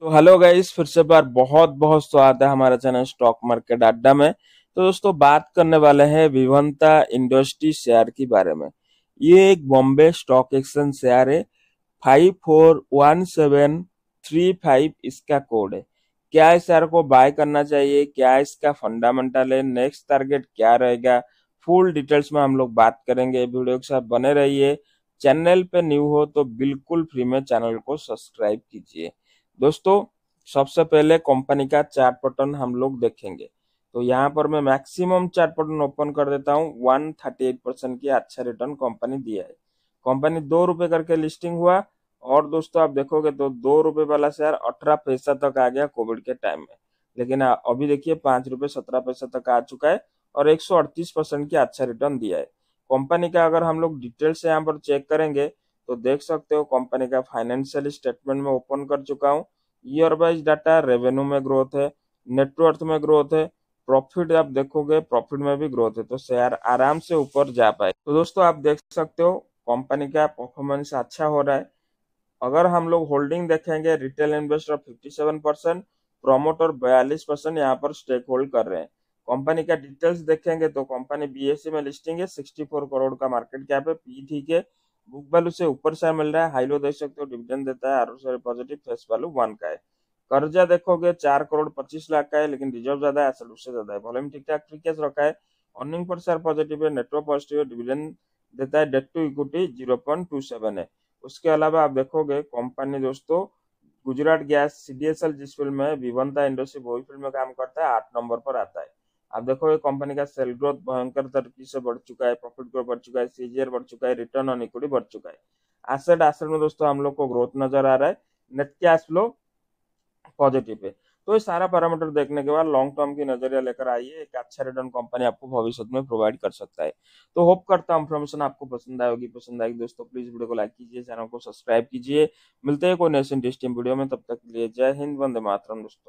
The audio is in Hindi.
तो हेलो गाइस फिर से बार बहुत बहुत स्वागत है हमारा चैनल स्टॉक मार्केट अड्डा में तो दोस्तों बात करने वाले हैं विभंता इंडस्ट्री शेयर के बारे में ये एक बॉम्बे स्टॉक एक्सचेंज शेयर है five four one seven three five इसका कोड है क्या इस शेयर को बाय करना चाहिए क्या इसका फंडामेंटल है नेक्स्ट टारगेट क्या रहेगा फुल डिटेल्स में हम लोग बात करेंगे वीडियो के साथ बने रहिए चैनल पे न्यू हो तो बिल्कुल फ्री में चैनल को सब्सक्राइब कीजिए दोस्तों सबसे पहले कंपनी का चार्ट पटन हम लोग देखेंगे तो यहाँ पर मैं मैक्सिमम चार्ट पटन ओपन कर देता हूँ वन थर्टी एट परसेंट की अच्छा रिटर्न कंपनी दिया है कंपनी दो रुपए करके लिस्टिंग हुआ और दोस्तों आप देखोगे तो दो रुपए वाला शेयर अठारह पैसा तक आ गया कोविड के टाइम में लेकिन अभी देखिए पांच रुपए सत्रह पैसा तक आ चुका है और एक सौ अड़तीस परसेंट की अच्छा रिटर्न दिया है कंपनी का अगर हम लोग डिटेल से यहाँ पर चेक करेंगे तो देख सकते हो कंपनी का फाइनेंशियल स्टेटमेंट में ओपन कर चुका हूँ ईयर वाइज डाटा है रेवेन्यू में ग्रोथ है नेटवर्थ में ग्रोथ है प्रॉफिट आप देखोगे प्रॉफिट में भी ग्रोथ है तो शेयर आराम से ऊपर जा पाए तो दोस्तों आप देख सकते हो कंपनी का परफॉर्मेंस अच्छा हो रहा है अगर हम लोग होल्डिंग देखेंगे retail investor 57 percent promoter 42 percent यहाँ पर स्टेक होल्ड कर रहे हैं कंपनी का डिटेल्स देखेंगे तो कंपनी बीएससी में लिस्टिंग है 64 करोड़ का मार्केट कैप है पी ठीक है बुक वैल्यू से ऊपर से मिल रहा है हाई लो देख सकते हो डिविडेंड देता है आर पॉजिटिव फेस वैल्यू वन का है कर्जा देखोगे चार करोड़ पच्चीस लाख का है लेकिन रिजर्व ज्यादा है एसेट उससे ज्यादा है वॉल्यूम ठीक ठाक फ्री कैश रखा है अर्निंग पर शेयर पॉजिटिव है नेटवर्क पॉजिटिव है डिविडेंड देता है debt to equity zero point two seven है उसके अलावा आप देखोगे कंपनी दोस्तों Gujarat gas C D S L जिस फिल्म में विवंता इंडस्ट्री वही फिल्म में काम करता है आठ नंबर पर आता है आप देखो ये कंपनी का सेल ग्रोथ भयंकर तरीके से बढ़ चुका है प्रॉफिट ग्रोथ बढ़ चुका है सीजीआर बढ़ चुका है रिटर्न ऑन इक्विटी बढ़ चुका है एसेट एसेट में दोस्तों हम लोग को ग्रोथ नजर आ रहा है नेट कैश फ्लो पॉजिटिव है तो ये सारा पैरामीटर देखने के बाद लॉन्ग टर्म की नजरिया लेकर आइए एक अच्छा रिटर्न कंपनी आपको भविष्य में प्रोवाइड कर सकता है तो होप करता हूं इन्फॉर्मेशन आपको पसंद आएगी पसंद आएगी दोस्तों प्लीज वीडियो को लाइक कीजिए चैनल को सब्सक्राइब कीजिए मिलते हैं कोई नेशन टेस्टिंग वीडियो में तब तक के लिए जय हिंद वंदे मातरम दोस्तों